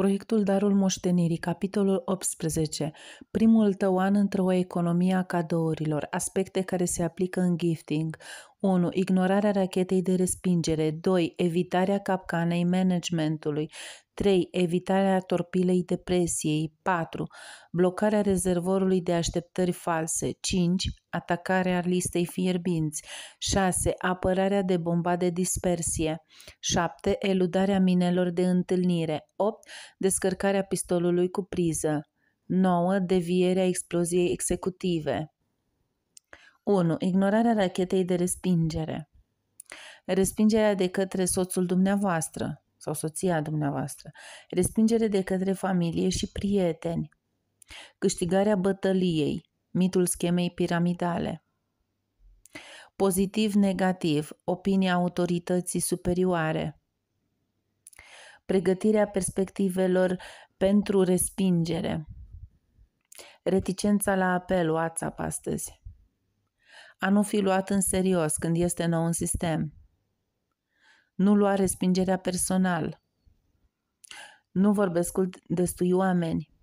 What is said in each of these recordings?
Proiectul Darul Moștenirii, capitolul 18. Primul tău an într-o economie a cadourilor, aspecte care se aplică în gifting, 1. Ignorarea rachetei de respingere. 2. Evitarea capcanei managementului. 3. Evitarea torpilei depresiei. 4. Blocarea rezervorului de așteptări false. 5. Atacarea listei fierbinți. 6. Apărarea de bomba de dispersie. 7. Eludarea minelor de întâlnire. 8. Descărcarea pistolului cu priză. 9. Devierea exploziei executive. 1. Ignorarea rachetei de respingere. Respingerea de către soțul dumneavoastră sau soția dumneavoastră. Respingere de către familie și prieteni. Câștigarea bătăliei. Mitul schemei piramidale. Pozitiv-negativ. Opinia autorității superioare. Pregătirea perspectivelor pentru respingere. Reticența la apel, WhatsApp astăzi a nu fi luat în serios când este nou în sistem. Nu lua respingerea personal. Nu vorbesc cu destui oameni.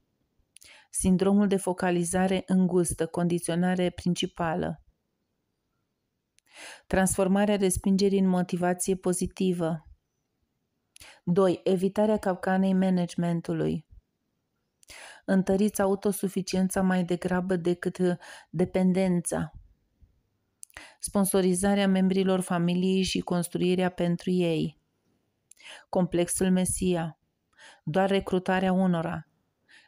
Sindromul de focalizare îngustă, condiționare principală. Transformarea respingerii în motivație pozitivă. 2. Evitarea capcanei managementului. Întăriți autosuficiența mai degrabă decât dependența sponsorizarea membrilor familiei și construirea pentru ei, complexul Mesia, doar recrutarea unora,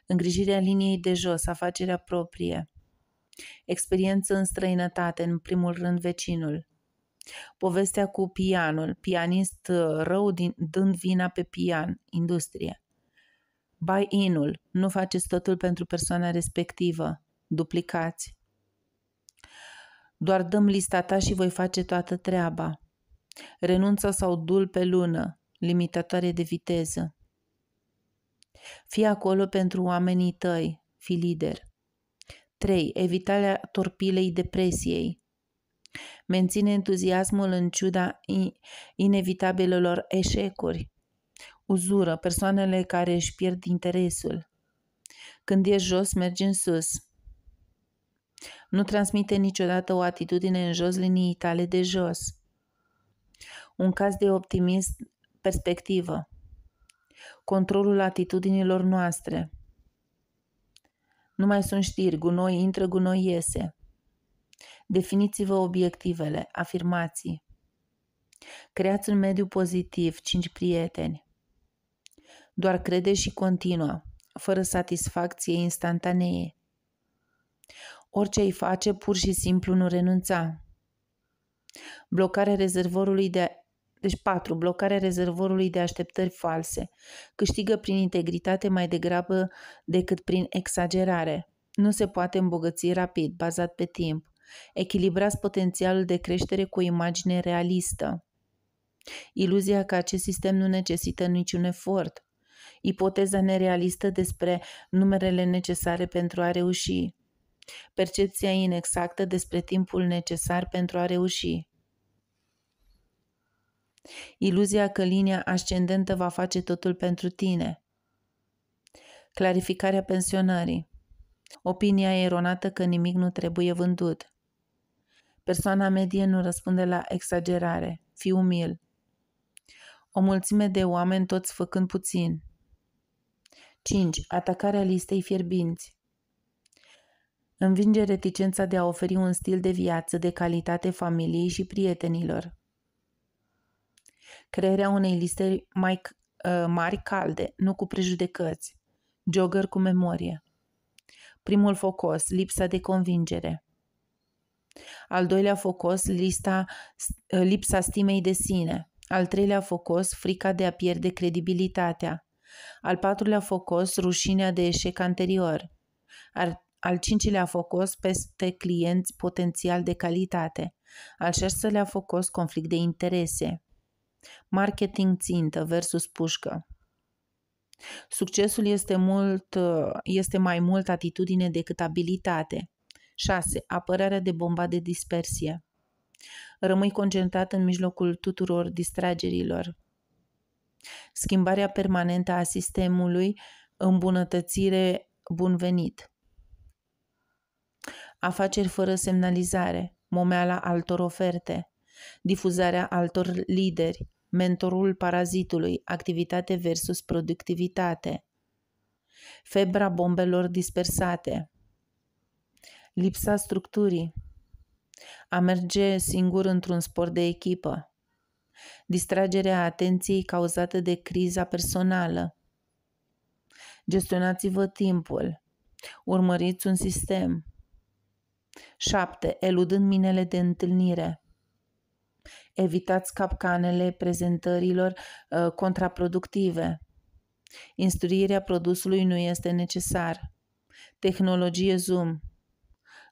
îngrijirea liniei de jos, afacerea proprie, experiență în străinătate, în primul rând vecinul, povestea cu pianul, pianist uh, rău din, dând vina pe pian, industrie, buy-in-ul, nu faceți totul pentru persoana respectivă, duplicați, doar dăm lista ta și voi face toată treaba. Renunță sau dul pe lună, limitatoare de viteză. Fii acolo pentru oamenii tăi, fi lider. 3. Evitarea torpilei depresiei. Menține entuziasmul în ciuda inevitabilelor eșecuri. Uzură persoanele care își pierd interesul. Când ești jos, mergi în sus. Nu transmite niciodată o atitudine în jos linii tale de jos. Un caz de optimist perspectivă. Controlul atitudinilor noastre. Nu mai sunt știri, gunoi intră, gunoi iese. Definiți-vă obiectivele, afirmații. Creați un mediu pozitiv, cinci prieteni. Doar crede și continuă, fără satisfacție instantanee. Orice îi face, pur și simplu nu renunța. Blocarea rezervorului de deci 4. Blocarea rezervorului de așteptări false. Câștigă prin integritate mai degrabă decât prin exagerare. Nu se poate îmbogăți rapid, bazat pe timp. Echilibrați potențialul de creștere cu o imagine realistă. Iluzia că acest sistem nu necesită niciun efort. Ipoteza nerealistă despre numerele necesare pentru a reuși percepția inexactă despre timpul necesar pentru a reuși. Iluzia că linia ascendentă va face totul pentru tine. Clarificarea pensionării. Opinia eronată că nimic nu trebuie vândut. Persoana medie nu răspunde la exagerare. Fii umil. O mulțime de oameni toți făcând puțin. 5. Atacarea listei fierbinți. Învinge reticența de a oferi un stil de viață de calitate familiei și prietenilor. Crearea unei liste mai uh, mari calde, nu cu prejudecăți. Jogger cu memorie. Primul focos, lipsa de convingere. Al doilea focos, lista, ă, lipsa stimei de sine. Al treilea focos, frica de a pierde credibilitatea. Al patrulea focos, rușinea de eșec anterior. Al al cincilea focos peste clienți potențial de calitate, al șaselea focos conflict de interese, marketing țintă versus pușcă. Succesul este, mult, este mai mult atitudine decât abilitate. 6. Apărarea de bomba de dispersie. Rămâi concentrat în mijlocul tuturor distragerilor. Schimbarea permanentă a sistemului, îmbunătățire, bun venit afaceri fără semnalizare, momeala altor oferte, difuzarea altor lideri, mentorul parazitului, activitate versus productivitate, febra bombelor dispersate, lipsa structurii, a merge singur într-un sport de echipă, distragerea atenției cauzată de criza personală. Gestionați-vă timpul, urmăriți un sistem, 7. Eludând minele de întâlnire. Evitați capcanele prezentărilor uh, contraproductive. Instruirea produsului nu este necesar. Tehnologie Zoom.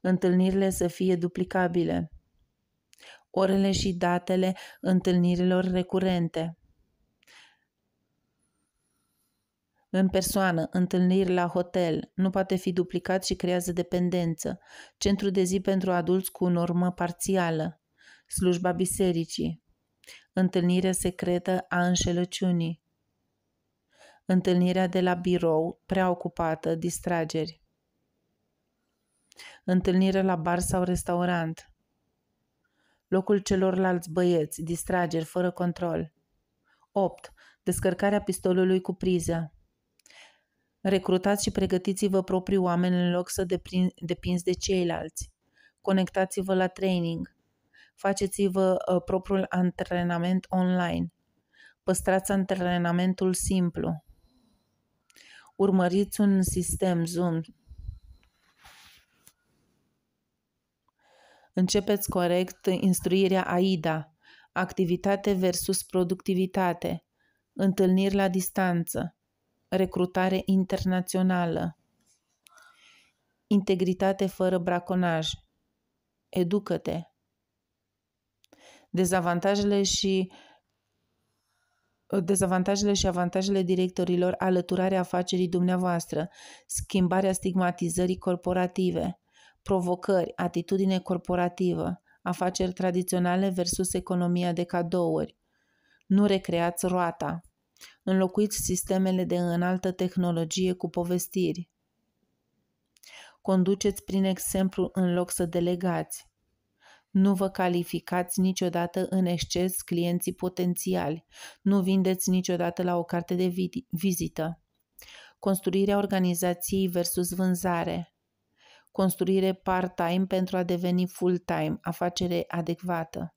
Întâlnirile să fie duplicabile. Orele și datele întâlnirilor recurente. în persoană, întâlniri la hotel, nu poate fi duplicat și creează dependență, centru de zi pentru adulți cu normă parțială, slujba bisericii, întâlnirea secretă a înșelăciunii, întâlnirea de la birou, prea ocupată, distrageri, întâlnire la bar sau restaurant, locul celorlalți băieți, distrageri fără control. 8. Descărcarea pistolului cu priză. Recrutați și pregătiți-vă proprii oameni în loc să depinzi de ceilalți. Conectați-vă la training. Faceți-vă uh, propriul antrenament online. Păstrați antrenamentul simplu. Urmăriți un sistem Zoom. Începeți corect instruirea AIDA, activitate versus productivitate, întâlniri la distanță, recrutare internațională, integritate fără braconaj, educă-te. Dezavantajele și dezavantajele și avantajele directorilor, alăturarea afacerii dumneavoastră, schimbarea stigmatizării corporative, provocări, atitudine corporativă, afaceri tradiționale versus economia de cadouri. Nu recreați roata. Înlocuiți sistemele de înaltă tehnologie cu povestiri. Conduceți prin exemplu în loc să delegați. Nu vă calificați niciodată în exces clienții potențiali. Nu vindeți niciodată la o carte de vizită. Construirea organizației versus vânzare. Construire part-time pentru a deveni full-time, afacere adecvată.